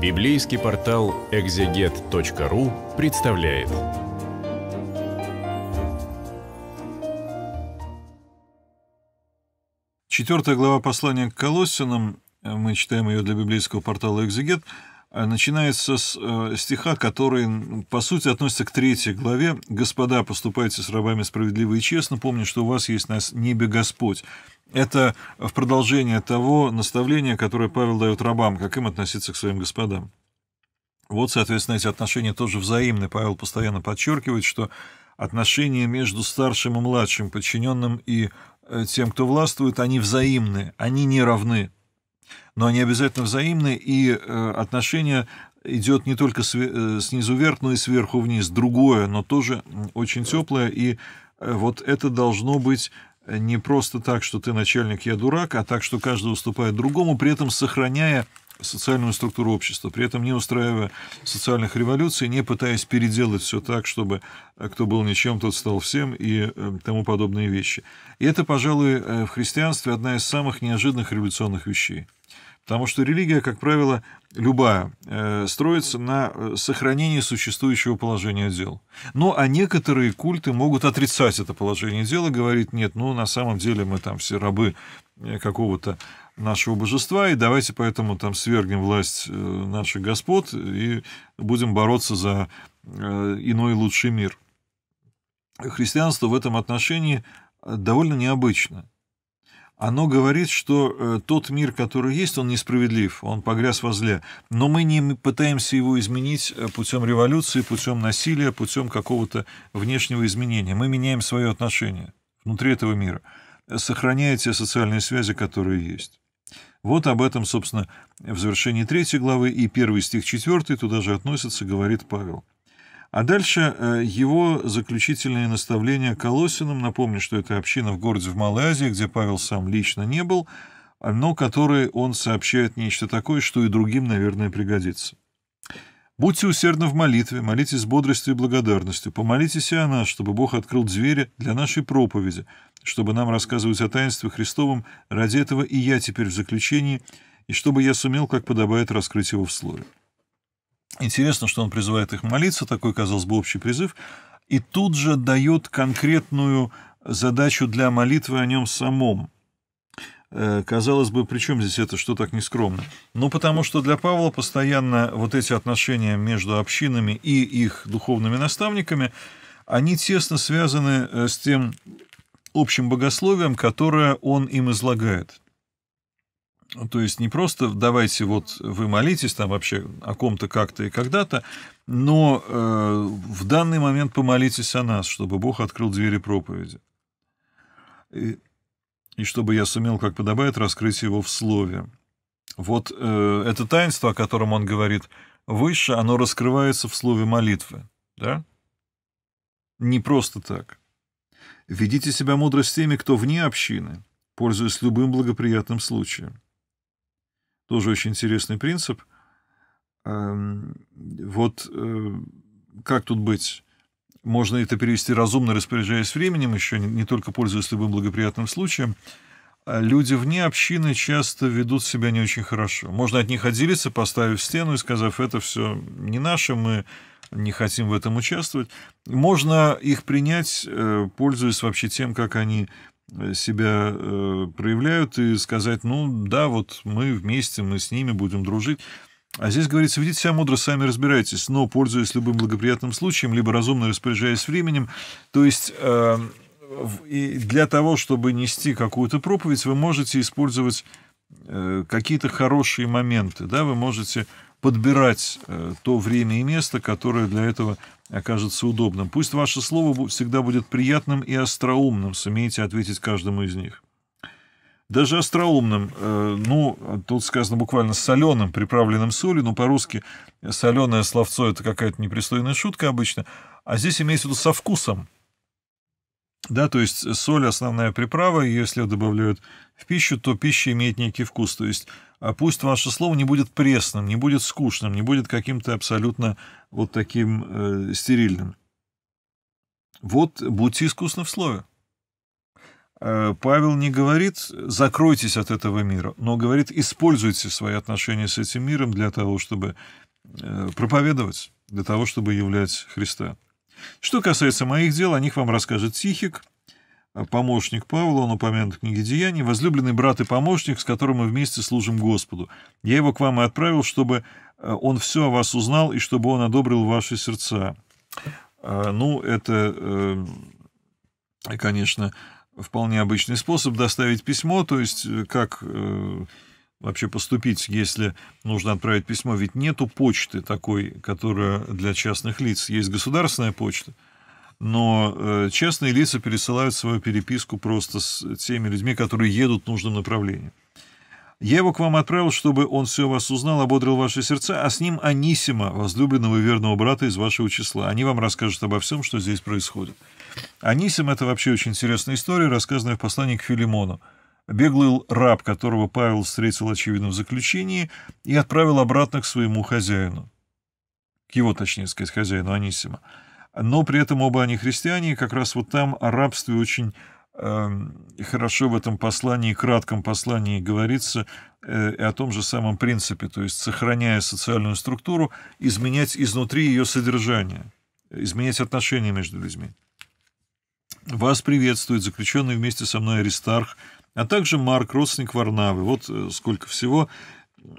Библейский портал экзегет.ру представляет. Четвертая глава послания к Колоссинам, э, мы читаем ее для библейского портала «Экзегет», э, начинается с э, стиха, который, по сути, относится к третьей главе. «Господа, поступайте с рабами справедливо и честно, Помню, что у вас есть на небе Господь. Это в продолжение того наставления, которое Павел дает рабам, как им относиться к своим господам. Вот, соответственно, эти отношения тоже взаимны. Павел постоянно подчеркивает, что отношения между старшим и младшим, подчиненным и э, тем, кто властвует, они взаимны, они не равны. Но они обязательно взаимны, и э, отношения идет не только э, снизу вверх, но и сверху вниз. Другое, но тоже очень теплое, и вот это должно быть не просто так, что ты начальник, я дурак, а так, что каждый уступает другому, при этом сохраняя социальную структуру общества, при этом не устраивая социальных революций, не пытаясь переделать все так, чтобы э, кто был ничем, тот стал всем и э, тому подобные вещи. И это, пожалуй, э, в христианстве одна из самых неожиданных революционных вещей. Потому что религия, как правило, любая, э, строится на э, сохранении существующего положения дел. Ну, а некоторые культы могут отрицать это положение дел и говорить, нет, ну, на самом деле мы там все рабы э, какого-то нашего божества, и давайте поэтому там свергнем власть наших господ и будем бороться за иной лучший мир. Христианство в этом отношении довольно необычно оно говорит, что э, тот мир, который есть, он несправедлив, он погряз во зле. Но мы не пытаемся его изменить э, путем революции, путем насилия, путем какого-то внешнего изменения. Мы меняем свое отношение внутри этого мира, э, сохраняя те социальные связи, которые есть. Вот об этом, собственно, в завершении третьей главы и первый стих четвертый туда же относится, говорит Павел. А дальше э, его заключительные наставления Колосиным, напомню, что это община в городе в Малой Азии, где Павел сам лично не был, но которой он сообщает нечто такое, что и другим, наверное, пригодится. «Будьте усердны в молитве, молитесь с бодростью и благодарностью, помолитесь и о нас, чтобы Бог открыл двери для нашей проповеди, чтобы нам рассказывать о таинстве Христовом, ради этого и я теперь в заключении, и чтобы я сумел, как подобает, раскрыть его в слове». Интересно, что он призывает их молиться, такой, казалось бы, общий призыв, и тут же дает конкретную задачу для молитвы о нем самом. Э, казалось бы, при чем здесь это, что так нескромно? Ну, потому что для Павла постоянно вот эти отношения между общинами и их духовными наставниками, они тесно связаны э, с тем общим богословием, которое он им излагает. То есть не просто давайте вот вы молитесь там вообще о ком-то как-то и когда-то, но э, в данный момент помолитесь о нас, чтобы Бог открыл двери проповеди. И, и чтобы я сумел, как подобает, раскрыть его в слове. Вот э, это таинство, о котором он говорит выше, оно раскрывается в слове молитвы. Да? Не просто так. Ведите себя мудро с теми, кто вне общины, пользуясь любым благоприятным случаем. Тоже очень интересный принцип. Эм, вот э, как тут быть? Можно это перевести разумно, распоряжаясь временем, еще не только пользуясь любым благоприятным случаем. А люди вне общины часто ведут себя не очень хорошо. Можно от них отделиться, поставив стену и сказав, это все не наше, мы не хотим в этом участвовать. Можно их принять, э, пользуясь вообще тем, как они себя э, проявляют и сказать, ну да, вот мы вместе, мы с ними будем дружить. А здесь говорится, ведите себя мудро, сами разбирайтесь, но пользуясь любым благоприятным случаем, либо разумно распоряжаясь временем. То есть э, и для того, чтобы нести какую-то проповедь, вы можете использовать э, какие-то хорошие моменты, да, вы можете подбирать э, то время и место, которое для этого окажется удобным. Пусть ваше слово всегда будет приятным и остроумным, сумеете ответить каждому из них. Даже остроумным, э, ну, тут сказано буквально соленым, приправленным солью, но по-русски соленое словцо – это какая-то непристойная шутка обычно, а здесь имеется в виду со вкусом – да, то есть соль – основная приправа, и если добавляют в пищу, то пища имеет некий вкус. То есть а пусть ваше слово не будет пресным, не будет скучным, не будет каким-то абсолютно вот таким э, стерильным. Вот будьте искусны в слове. Э, Павел не говорит «закройтесь от этого мира», но говорит «используйте свои отношения с этим миром для того, чтобы э, проповедовать, для того, чтобы являть Христа». Что касается моих дел, о них вам расскажет Тихик, а, помощник Павла, он упомянут в книге «Деяний», возлюбленный брат и помощник, с которым мы вместе служим Господу. Я его к вам и отправил, чтобы а, он все о вас узнал и чтобы он одобрил ваши сердца». А, ну, это, э, конечно, вполне обычный способ доставить письмо, то есть э, как э, вообще поступить, если нужно отправить письмо? Ведь нету почты такой, которая для частных лиц. Есть государственная почта, но э, частные лица пересылают свою переписку просто с теми людьми, которые едут в нужном направлении. Я его к вам отправил, чтобы он все вас узнал, ободрил ваши сердца, а с ним Анисима, возлюбленного и верного брата из вашего числа. Они вам расскажут обо всем, что здесь происходит. Анисим — это вообще очень интересная история, рассказанная в послании к Филимону. Беглый раб, которого Павел встретил очевидно в заключении, и отправил обратно к своему хозяину. К его, точнее сказать, хозяину Анисима. Но при этом оба они христиане, и как раз вот там о рабстве очень эм, хорошо в этом послании, кратком послании говорится э, о том же самом принципе, то есть, сохраняя социальную структуру, изменять изнутри ее содержание, изменять отношения между людьми. Вас приветствует заключенный вместе со мной Аристарх, а также Марк, родственник Варнавы. Вот э, сколько всего.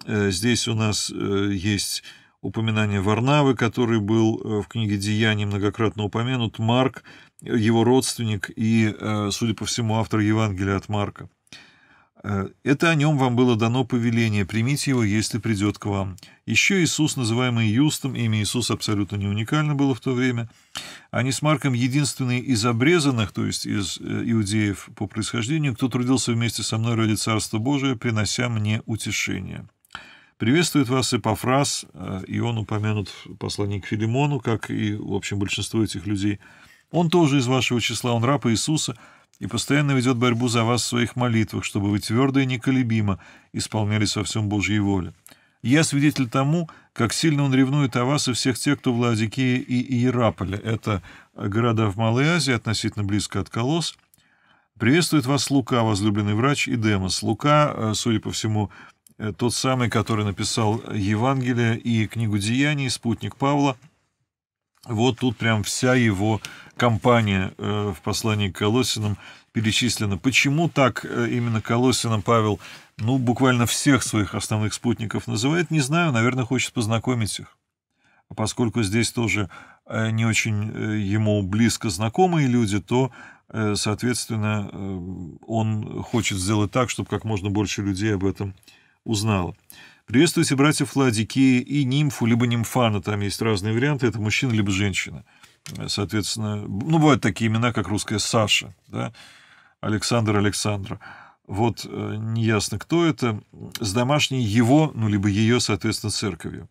Э, здесь у нас э, есть упоминание Варнавы, который был в книге «Деяний» многократно упомянут, Марк, его родственник и, судя по всему, автор Евангелия от Марка. Э, это о нем вам было дано повеление, примите его, если придет к вам. Еще Иисус, называемый Юстом, имя Иисус абсолютно не уникально было в то время. Они с Марком единственные из обрезанных, то есть из э, иудеев по происхождению, кто трудился вместе со мной ради Царства Божия, принося мне утешение. Приветствует вас Эпофраз, э, и он упомянут в послании к Филимону, как и, в общем, большинство этих людей. Он тоже из вашего числа, он раб Иисуса – и постоянно ведет борьбу за вас в своих молитвах, чтобы вы твердо и неколебимо исполнялись во всем Божьей воле. Я свидетель тому, как сильно он ревнует о вас и всех тех, кто в Лаодикее и Иераполе. Это города в Малой Азии, относительно близко от Колос. Приветствует вас Лука, возлюбленный врач, и Демос. Лука, э, судя по всему, э, тот самый, который написал Евангелие и книгу Деяний, спутник Павла — вот тут прям вся его компания э, в послании к Колосинам перечислена. Почему так э, именно Колосином Павел, ну, буквально всех своих основных спутников называет, не знаю, наверное, хочет познакомить их. А поскольку здесь тоже э, не очень ему близко знакомые люди, то, соответственно, он хочет сделать так, чтобы как можно больше людей об этом узнало. Приветствуйте братья Ладики и нимфу, либо нимфана, там есть разные варианты, это мужчина, либо женщина. Э, соответственно, ну, бывают такие имена, как русская Саша, да? Александр Александра. Вот э, неясно, кто это, с домашней его, ну, либо ее, соответственно, церковью.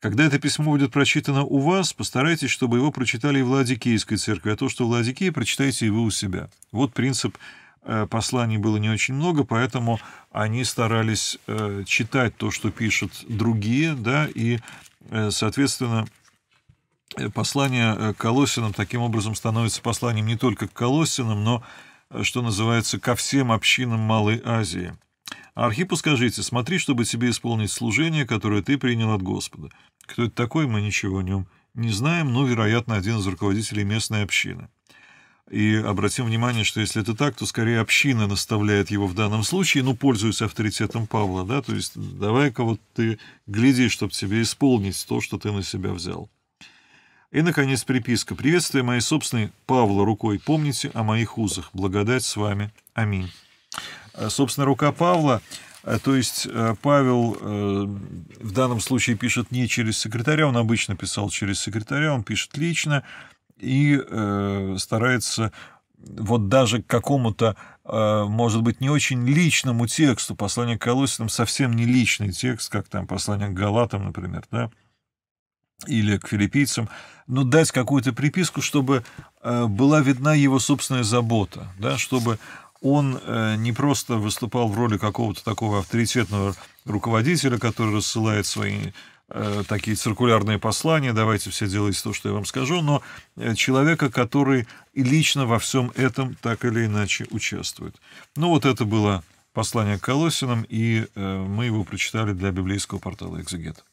Когда это письмо будет прочитано у вас, постарайтесь, чтобы его прочитали и в Ладикийской церкви, а то, что в Ладикии, прочитайте и вы у себя. Вот принцип Э, посланий было не очень много, поэтому они старались э, читать то, что пишут другие, да, и, э, соответственно, послание к Колосинам таким образом становится посланием не только к Колосинам, но, что называется, ко всем общинам Малой Азии. Архипу скажите, смотри, чтобы тебе исполнить служение, которое ты принял от Господа. Кто это такой, мы ничего о нем не знаем, но, вероятно, один из руководителей местной общины. И обратим внимание, что если это так, то скорее община наставляет его в данном случае, ну, пользуясь авторитетом Павла, да, то есть давай-ка вот ты гляди, чтобы тебе исполнить то, что ты на себя взял. И, наконец, приписка. «Приветствие моей собственной Павла рукой. Помните о моих узах. Благодать с вами. Аминь». Э, собственно, рука Павла э, то есть э, Павел в данном случае пишет не через секретаря, он обычно писал через секретаря, он пишет лично и э, старается вот даже к какому-то, э, может быть, не очень личному тексту, послание к Колосинам совсем не личный текст, как там послание к Галатам, например, да, или к филиппийцам, но дать какую-то приписку, чтобы э, была видна его собственная забота, да, чтобы он э, не просто выступал в роли какого-то такого авторитетного руководителя, который рассылает свои Э, такие циркулярные послания, давайте все делайте то, что я вам скажу, но э, человека, который лично во всем этом так или иначе участвует. Ну вот это было послание к Колосинам, и э, мы его прочитали для библейского портала «Экзегет».